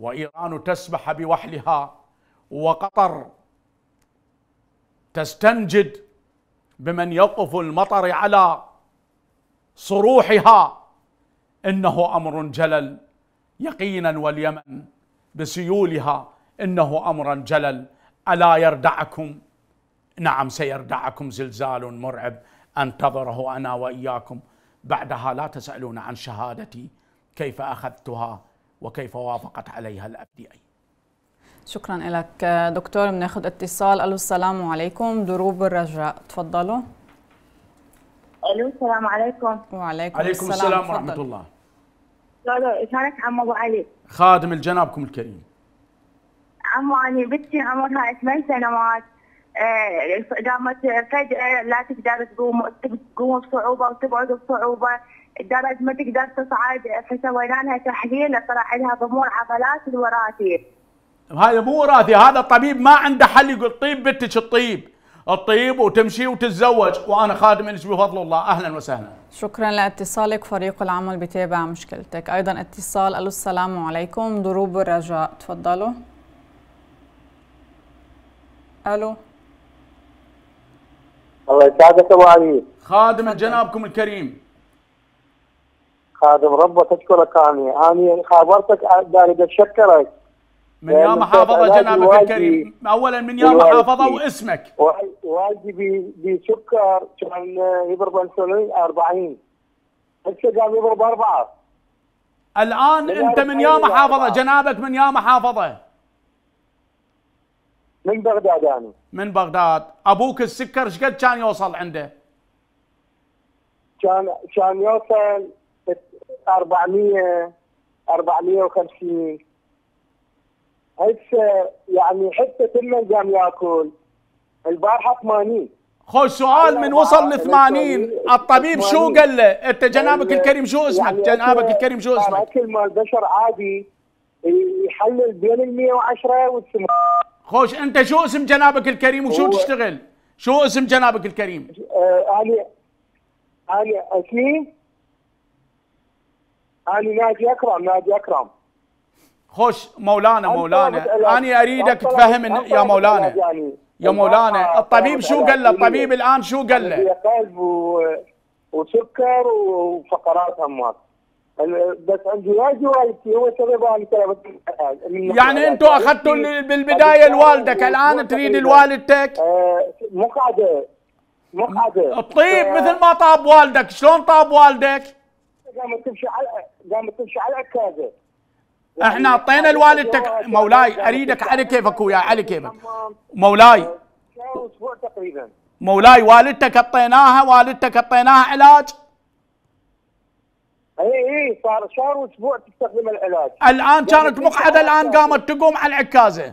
وإيران تسبح بوحلها وقطر تستنجد بمن يقف المطر على صروحها انه امر جلل يقينا واليمن بسيولها انه امرا جلل ألا يردعكم نعم سيردعكم زلزال مرعب أنتظره أنا وإياكم بعدها لا تسألون عن شهادتي كيف أخذتها وكيف وافقت عليها الأبدية شكرا لك دكتور بناخذ اتصال الو السلام عليكم دروب الرجاء تفضلوا الو السلام عليكم وعليكم عليكم السلام, السلام ورحمه الله لا لا اشارك عم ابو علي خادم الجنابكم الكريم عمو اني بنتي عمرها ثمان سنوات آه، قامت فجأة لا تقدر تقوم تقوم بصعوبة وتقعد بصعوبة الدرج ما تقدر تصعد فسوينا لها تحليل طلع لها ضمور عضلات الوراثي هذا مو وراثي هذا الطبيب ما عنده حل يقول طيب بنتك الطيب الطيب وتمشي وتتزوج وانا خادم انس بفضل الله اهلا وسهلا شكرا لاتصالك فريق العمل بتابع مشكلتك ايضا اتصال الو السلام عليكم ضروب الرجاء تفضلوا الو الله يسعدك ابو علي خادم جنابكم الكريم خادم ربك اشكرك اني اني خابرتك آه، داري اتشكرك من يا محافظة جنابك الكريم أولا من يا محافظة واسمك والدي بسكر كان يضرب انسولين 40 هسه قام يضرب أربعة الآن أنت من يا محافظة جنابك من يا محافظة من بغداد انا من بغداد ابوك السكر ايش قد كان يوصل عنده؟ كان كان يوصل 400 450 هسه يعني حتى من قام ياكل البارحه 80 خوش سؤال من وصل ل 80 الطبيب شو قال له؟ انت يعني جنابك الكريم شو اسمك؟ يعني جنابك الكريم شو اسمك؟ الاكل مال بشر عادي يحلل بين ال 110 وال خوش انت شو اسم جنابك الكريم وشو تشتغل؟ شو اسم جنابك الكريم؟ آه، علي علي اسمي علي نادي اكرم نادي اكرم خوش مولانا مولانا انا اريدك يعني- تفهم يا مولانا يا آه، مولانا الطبيب شو يعني قال له الطبيب الان شو قال له؟ قلب وسكر وفقرات همات بس الزواج والدتي هو سبب يعني انتم اخذتوا بالبدايه لوالدك الان تريد لوالدتك؟ آه مقعده مقعده طيب آه. مثل ما طاب والدك شلون طاب والدك؟ قامت تمشي على قامت تمشي على اكاده احنا يعني اعطينا لوالدتك مولاي اريدك على كيفك وياي على كيفك مولاي اسبوع تقريبا مولاي والدتك اعطيناها والدتك اعطيناها علاج اي اي صار شهر واسبوع تستخدم العلاج الان يعني كانت مقعده الان يعني. قامت تقوم على العكازه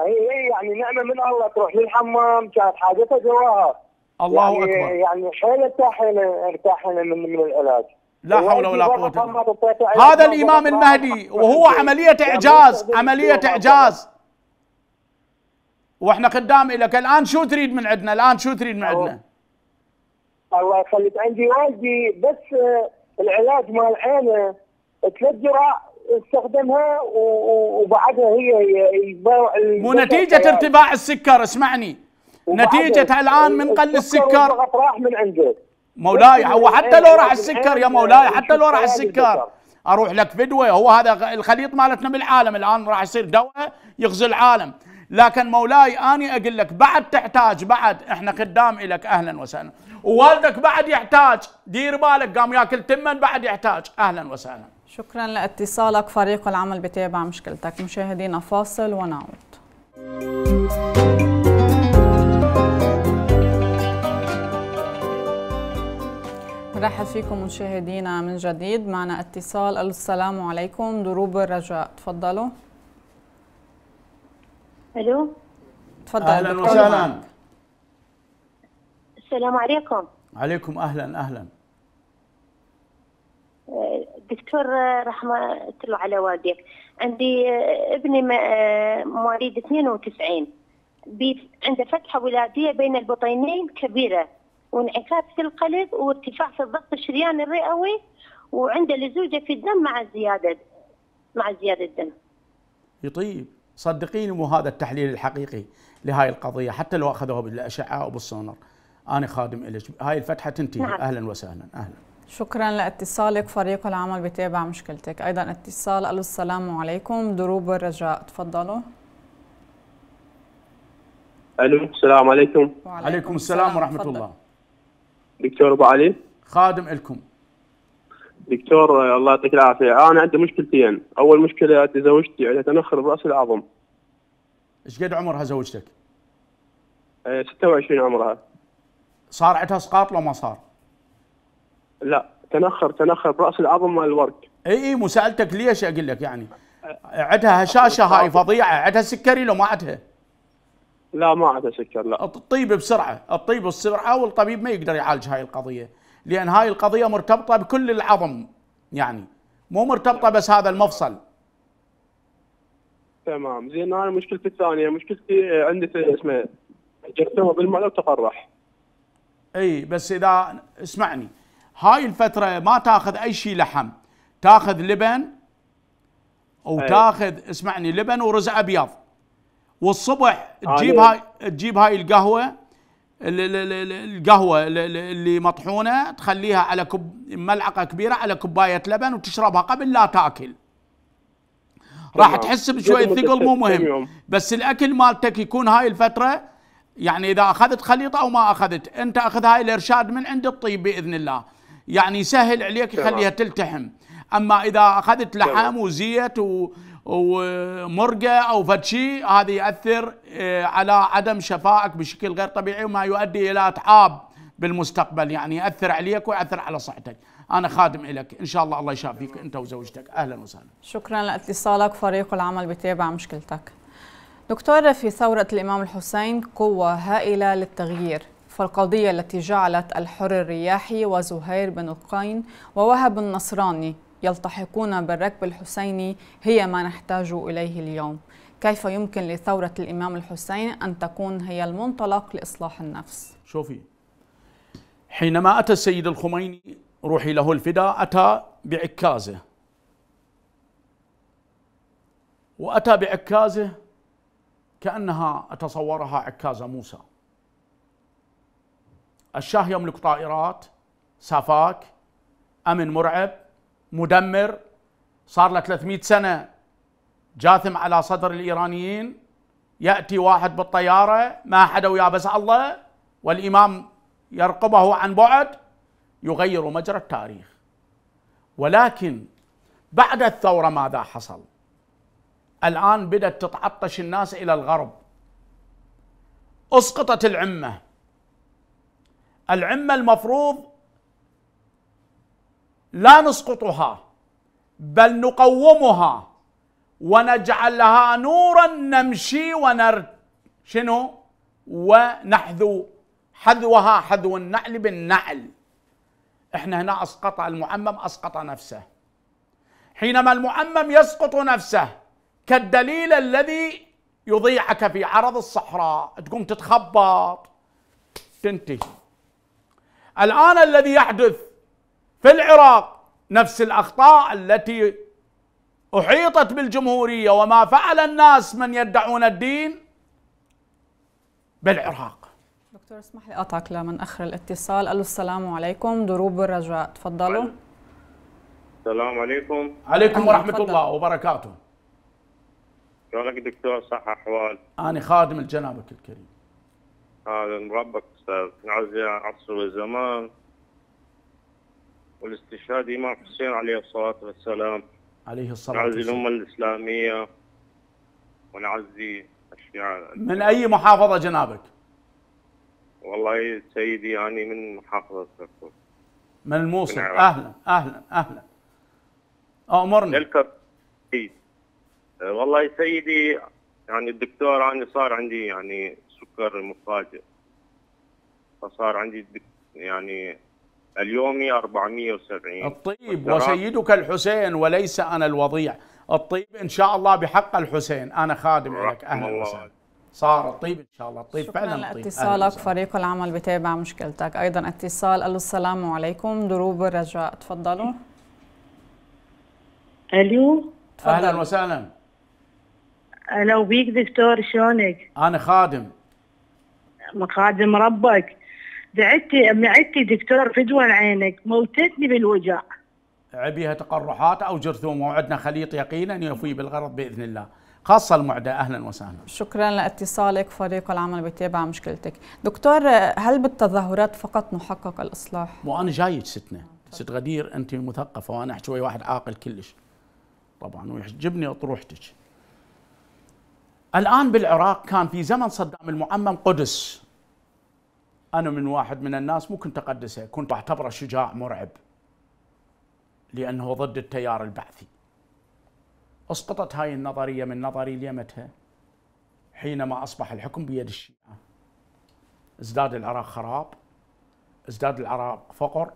اي اي يعني نعمه من الله تروح للحمام كانت حاجتها جواها الله يعني اكبر يعني حيل ارتاحنا ارتاحنا من من العلاج لا حول يعني ولا قوه الا هذا الامام المهدي وهو عمليه اعجاز عمليه اعجاز واحنا قدام لك الان شو تريد من عندنا الان شو تريد من عندنا الله يخليك عندي والدي بس آه، العلاج مال عينه ثلاث جراء استخدمها وبعدها هي مو نتيجه ارتفاع السكر اسمعني نتيجه الان من قل السكر راح من عنده مولاي هو حتى لو راح السكر يا مولاي حتى لو راح السكر اروح لك فدوه هو هذا الخليط مالتنا بالعالم الان راح يصير دواء يغزي العالم لكن مولاي أني أقول لك بعد تحتاج بعد إحنا خدام إلك أهلا وسهلا ووالدك بعد يحتاج دير بالك قام ياكل تمن بعد يحتاج أهلا وسهلا شكرا لاتصالك فريق العمل بتابع مشكلتك مشاهدينا فاصل ونعود نرحب فيكم مشاهدينا من جديد معنا اتصال السلام عليكم دروب الرجاء تفضلوا الو تفضل اهلا وسهلا السلام عليكم عليكم اهلا اهلا دكتور رحمة الله على والديك عندي ابني مواليد 92 عنده فتحة ولادية بين البطينين كبيرة وانعكاس في القلب وارتفاع في الضغط الشريان الرئوي وعنده لزوجة في الدم مع زيادة مع زيادة الدم يطيب صدقيني مو هذا التحليل الحقيقي لهاي القضيه حتى لو اخذوها بالاشعه او بالسونار انا خادم الك هاي الفتحه تنتهي نعم. اهلا وسهلا اهلا شكرا لاتصالك فريق العمل بتابع مشكلتك ايضا اتصال الو السلام عليكم دروب الرجاء تفضلوا الو السلام عليكم وعليكم السلام, السلام ورحمه فضل. الله دكتور ابو علي خادم لكم دكتور الله يعطيك العافيه انا عندي مشكلتين اول مشكله عندي زوجتي عندها تنخر براس العظم ايش قد عمرها زوجتك؟ 26 آه، عمرها صار عندها اسقاط لو ما صار؟ لا تنخر تنخر براس العظم مال الورك اي اي مسالتك ليش اقول لك يعني عندها هشاشه هاي طيب. فظيعه عندها سكري لو ما عندها لا ما عندها سكر لا الطيب بسرعه الطيب بسرعه والطبيب ما يقدر يعالج هاي القضيه لأن هاي القضية مرتبطة بكل العظم يعني مو مرتبطة بس هذا المفصل تمام زين أنا مشكلتي الثانية مشكلتي آه، عندي اسمه جرثومة بالمعدة وتقرح اي بس اذا اسمعني هاي الفترة ما تاخذ اي شيء لحم تاخذ لبن وتاخذ اسمعني لبن ورز ابيض والصبح تجيب هاي تجيب هاي القهوة القهوة اللي مطحونة تخليها على كب ملعقة كبيرة على كوباية لبن وتشربها قبل لا تاكل راح تحس بشوية ثقل مو مهم بس الأكل مالتك يكون هاي الفترة يعني إذا أخذت خليطة أو ما أخذت أنت أخذ هاي الإرشاد من عند الطيب بإذن الله يعني يسهل عليك يخليها تلتحم أما إذا أخذت لحم وزيت و... ومرقة أو فتشي هذا يأثر آه، على عدم شفائك بشكل غير طبيعي وما يؤدي إلى أتعاب بالمستقبل يعني يأثر عليك ويأثر على صحتك أنا خادم لك إن شاء الله الله يشافيك أنت وزوجتك أهلا وسهلا شكرا لاتصالك فريق العمل بتابع مشكلتك دكتور في ثورة الإمام الحسين قوة هائلة للتغيير فالقضية التي جعلت الحر الرياحي وزهير بن القين ووهب النصراني يلتحقون بالركب الحسيني هي ما نحتاج إليه اليوم كيف يمكن لثورة الإمام الحسين أن تكون هي المنطلق لإصلاح النفس شوفي حينما أتى السيد الخميني روحي له الفداء أتى بعكازة وأتى بعكازة كأنها أتصورها عكازة موسى الشاه يملك طائرات سافاك أمن مرعب مدمر صار له 300 سنة جاثم على صدر الإيرانيين يأتي واحد بالطيارة ما حدا ويا بس الله والإمام يرقبه عن بعد يغير مجرى التاريخ ولكن بعد الثورة ماذا حصل الآن بدأت تتعطش الناس إلى الغرب اسقطت العمة العمة المفروض لا نسقطها بل نقومها ونجعلها نورا نمشي ونر شنو ونحذو حذوها حذو النعل بالنعل احنا هنا اسقط المعمم اسقط نفسه حينما المعمم يسقط نفسه كالدليل الذي يضيعك في عرض الصحراء تقوم تتخبط تنتهي الان الذي يحدث في العراق نفس الأخطاء التي أحيطت بالجمهورية وما فعل الناس من يدعون الدين بالعراق دكتور اسمح لي أقطعك لمن أخر الاتصال ألو السلام عليكم دروب الرجاء تفضلوا السلام عليكم عليكم ورحمة فضل. الله وبركاته شلونك دكتور صح أحوال أنا خادم الجنابك الكريم هذا ربك أستاذ نعزي عصر الزمان والاستشهاد إمام حسين عليه الصلاة والسلام عليه الصلاة والسلام نعزي الأمة الإسلامية ونعزي الشيعة من أي محافظة جنابك؟ والله سيدي يعني من محافظة الكركوك من الموصل من أهلا أهلا أهلا أمرني الكركوك والله سيدي يعني الدكتور يعني صار عندي يعني سكر مفاجئ فصار عندي يعني اليومي 470 الطيب وسيدك الحسين وليس أنا الوضيع الطيب إن شاء الله بحق الحسين أنا خادم لك أهلا وسهلا صار الطيب ان شاء الله الطيب فعلا طيب لاتصالك فريق العمل بتابع مشكلتك ايضا اتصال الو السلام عليكم دروب الرجاء تفضلوا الو اهلا وسهلا لو بيك دكتور شلونك انا خادم خادم ربك بعدتي معدتي دكتور فدوى عينك موتتني بالوجع عبيها تقرحات او جرثومه وعدنا خليط يقينا يفي بالغرض باذن الله خاصه المعده اهلا وسهلا شكرا لاتصالك فريق العمل بيتابع مشكلتك دكتور هل بالتظاهرات فقط نحقق الاصلاح وانا جايك ستنا ست غدير انت مثقفه وانا احكي ويا واحد عاقل كلش طبعا ويعجبني اطروحتك الان بالعراق كان في زمن صدام المعمم قدس أنا من واحد من الناس مو كنت اقدسه كنت أعتبره شجاع مرعب لأنه ضد التيار البعثي اسقطت هاي النظرية من نظري ليمتها حينما أصبح الحكم بيد الشيعة ازداد العراق خراب ازداد العراق فقر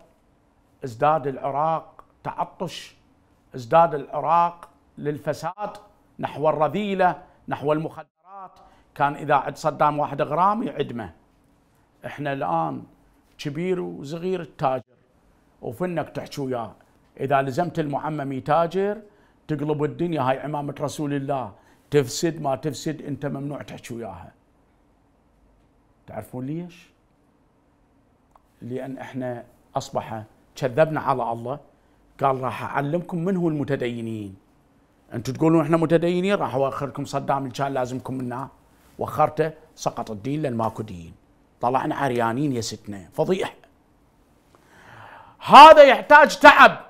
ازداد العراق تعطش ازداد العراق للفساد نحو الرذيلة نحو المخدرات كان إذا عد صدام واحد غرام يعدمه احنا الان كبير وصغير التاجر وفنك تحكي وياه اذا لزمت المعمم يتاجر تقلب الدنيا هاي عمامه رسول الله تفسد ما تفسد انت ممنوع تحكي وياها تعرفون ليش لان احنا اصبح كذبنا على الله قال راح اعلمكم من هو المتدينين انتم تقولون احنا متدينين راح اوخركم صدام اللي كان لازمكم منه وخرته سقط الدين لان ماكو دين طلعنا عريانين يا ستنا فضيحة هذا يحتاج تعب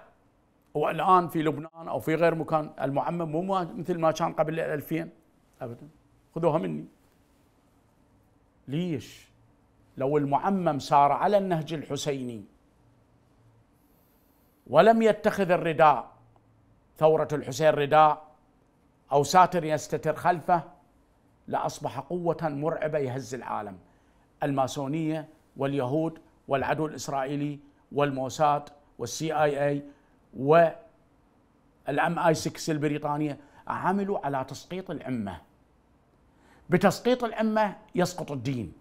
والآن في لبنان أو في غير مكان المعمم مو مثل ما كان قبل 2000 أبدا خذوها مني ليش لو المعمم سار على النهج الحسيني ولم يتخذ الرداء ثورة الحسين رداء أو ساتر يستتر خلفه لأصبح قوة مرعبة يهز العالم الماسونية واليهود والعدو الإسرائيلي والموساد والسي آي آي والام اي 6 البريطانية عملوا على تسقيط العمة بتسقيط العمة يسقط الدين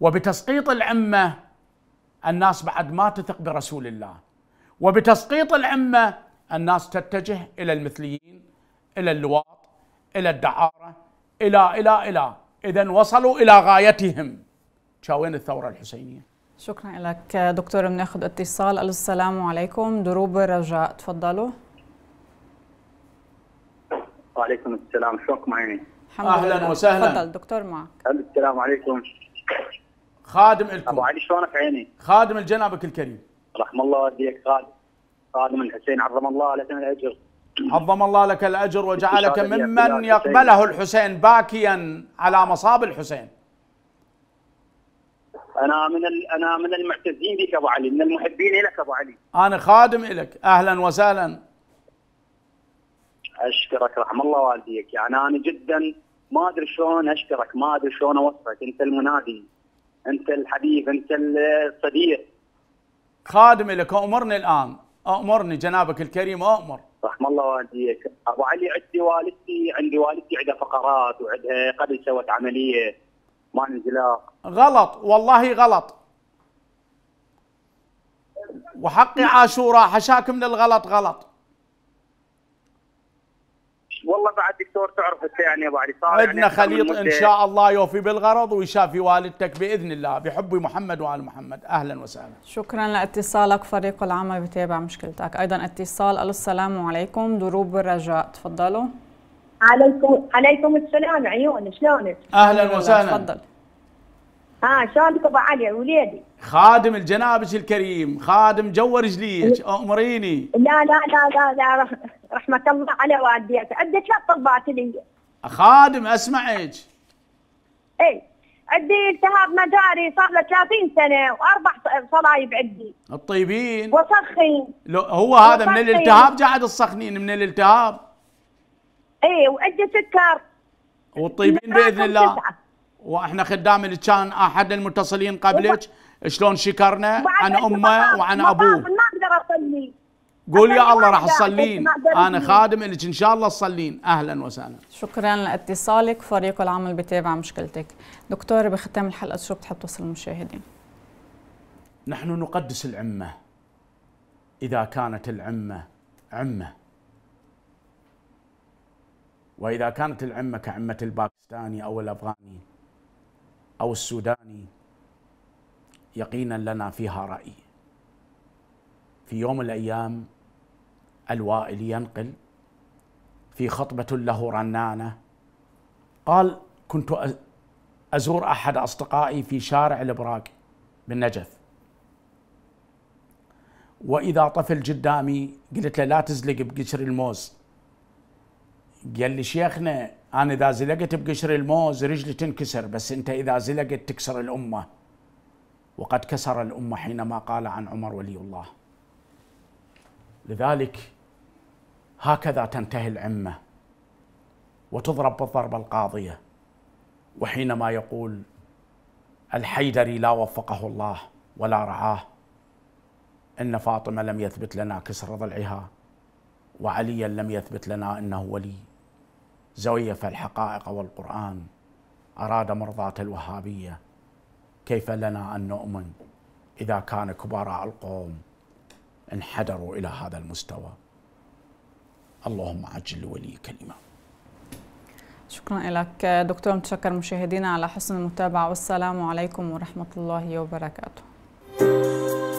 وبتسقيط العمة الناس بعد ما تثق برسول الله وبتسقيط العمة الناس تتجه إلى المثليين إلى اللواط إلى الدعارة إلى إلى إلى إذا وصلوا إلى غايتهم شاوين الثورة الحسينية شكرا لك دكتور بناخذ اتصال الو السلام عليكم دروب الرجاء تفضلوا وعليكم السلام شوك معي اهلا وسهلا تفضل دكتور معك السلام عليكم خادم لكم ابو علي شلونك عيني خادم الجنابك الكريم رحم الله والديك خادم خادم الحسين عظم الله لسنا الاجر عظم الله لك الأجر وجعلك ممن يقبله الحسين باكيا على مصاب الحسين انا من انا من المعتزين بك ابو علي من المحبين لك ابو علي انا خادم لك اهلا وسهلا اشكرك رحم الله والديك يعني انا جدا ما ادري شلون اشكرك ما ادري شلون اوصفك انت المنادي انت الحبيب انت الصديق خادم لك امرني الان امرني جنابك الكريم امر رحم الله والديك ابو علي عندي والدتي عندي والدتي عندها فقرات وعندها قبل سوت عمليه ما انزلاق غلط والله غلط وحقي عاشوراء حشاك من الغلط غلط والله بعد دكتور تعرف انت يعني ابو علي صار عندنا يعني خليط ان شاء الله يوفي بالغرض ويشافي والدتك باذن الله بحب محمد وال محمد اهلا وسهلا شكرا لاتصالك فريق العمل بتابع مشكلتك ايضا اتصال الو السلام عليكم دروب الرجاء تفضلوا عليكم عليكم السلام عيون شلونك اهلا وسهلا تفضل آه شلونك ابو علي وليدي خادم الجنابك الكريم خادم جو رجليك امريني لا لا لا لا لا رحمه الله على والديك عندي ثلاث طلبات لي خادم اسمعك اي عندي التهاب مجاري صار له 30 سنه واربع صلايب عندي الطيبين وصخين لو هو هذا من الالتهاب قاعد تسخنين من الالتهاب اي وعندي سكر والطيبين باذن الله واحنا خدام اللي كان احد المتصلين قبلك شلون شكرنا عن امه وعن ابوه ما اقدر اصلي قول يا الله راح تصلين انا خادم لك ان شاء الله تصلين اهلا وسهلا شكرا لاتصالك فريق العمل بتابع مشكلتك دكتور بختام الحلقه شو بتحب توصل للمشاهدين نحن نقدس العمه اذا كانت العمه عمه واذا كانت العمه كعمه الباكستاني او الافغاني او السوداني يقينا لنا فيها راي في يوم من الايام الوائل ينقل في خطبه له رنانه قال كنت ازور احد اصدقائي في شارع البراق بالنجف واذا طفل قدامي قلت له لا تزلق بقشر الموز قال لي شيخنا انا اذا زلقت بقشر الموز رجلي تنكسر بس انت اذا زلقت تكسر الامه وقد كسر الأمة حينما قال عن عمر ولي الله لذلك هكذا تنتهي العمة وتضرب بالضربة القاضية وحينما يقول الحيدري لا وفقه الله ولا رعاه ان فاطمه لم يثبت لنا كسر ضلعها وعليا لم يثبت لنا انه ولي زويف الحقائق والقران اراد مرضاه الوهابيه كيف لنا ان نؤمن اذا كان كبراء القوم انحدروا الى هذا المستوى اللهم عجل ولي كلمه شكرا لك دكتور متشكر مشاهدينا على حسن المتابعه والسلام عليكم ورحمه الله وبركاته